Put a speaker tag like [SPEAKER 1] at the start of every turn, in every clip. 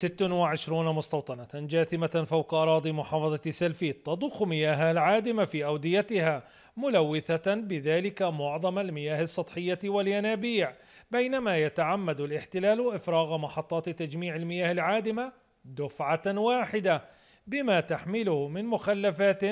[SPEAKER 1] 26 مستوطنة جاثمة فوق أراضي محافظة سلفيت تضخ مياهها العادمة في أوديتها ملوثة بذلك معظم المياه السطحية والينابيع بينما يتعمد الاحتلال إفراغ محطات تجميع المياه العادمة دفعة واحدة بما تحمله من مخلفات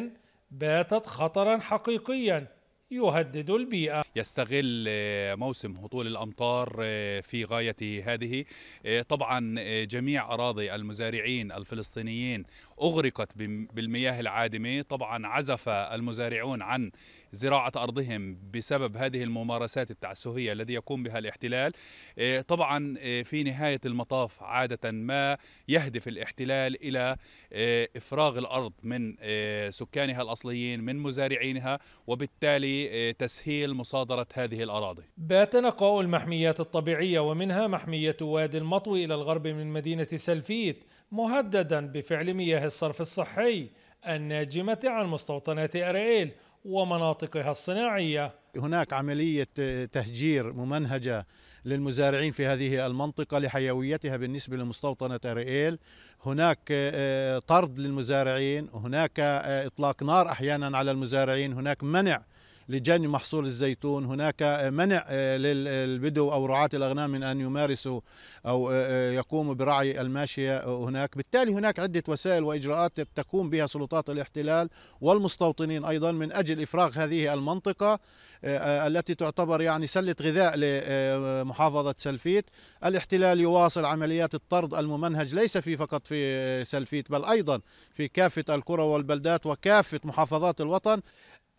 [SPEAKER 1] باتت خطرا حقيقيا
[SPEAKER 2] يهدد البيئة يستغل آه، موسم هطول الأمطار آه، في غاية هذه آه، طبعا جميع أراضي المزارعين الفلسطينيين أغرقت بالمياه العادمة طبعا عزف المزارعون عن زراعة أرضهم بسبب هذه الممارسات التعسهية التي يقوم بها الاحتلال طبعا في نهاية المطاف عادة ما يهدف الاحتلال إلى إفراغ الأرض من سكانها الأصليين من مزارعينها وبالتالي لتسهيل مصادرة هذه الأراضي
[SPEAKER 1] بات نقاء المحميات الطبيعية ومنها محمية وادي المطوي إلى الغرب من مدينة سلفيت مهددا بفعل مياه الصرف الصحي الناجمة عن مستوطنات
[SPEAKER 3] أرائيل ومناطقها الصناعية هناك عملية تهجير ممنهجة للمزارعين في هذه المنطقة لحيويتها بالنسبة لمستوطنة أرئيل هناك آه، طرد للمزارعين هناك آه، إطلاق نار أحيانا على المزارعين هناك منع لجني محصول الزيتون هناك منع آه، للبدو أو رعاة الأغنام من أن يمارسوا أو آه، آه، يقوموا برعي الماشية هناك بالتالي هناك عدة وسائل وإجراءات تقوم بها سلطات الاحتلال والمستوطنين أيضا من أجل إفراغ هذه المنطقة التي تعتبر يعني سلة غذاء لمحافظة سلفيت الاحتلال يواصل عمليات الطرد الممنهج ليس في فقط في سلفيت بل أيضا في كافة القرى والبلدات وكافة محافظات الوطن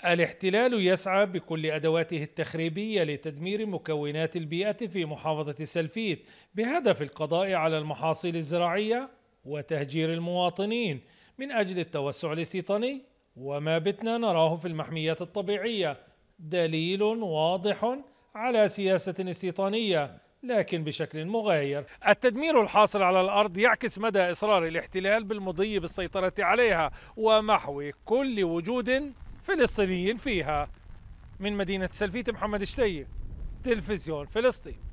[SPEAKER 3] الاحتلال يسعى بكل ادواته التخريبيه لتدمير
[SPEAKER 1] مكونات البيئه في محافظه سلفيت بهدف القضاء على المحاصيل الزراعيه وتهجير المواطنين من اجل التوسع الاستيطاني وما بتنا نراه في المحميات الطبيعيه دليل واضح على سياسه استيطانيه لكن بشكل مغاير التدمير الحاصل على الأرض يعكس مدى إصرار الاحتلال بالمضي بالسيطرة عليها ومحو كل وجود فلسطينيين فيها من مدينة سلفيت محمد شتيه تلفزيون فلسطين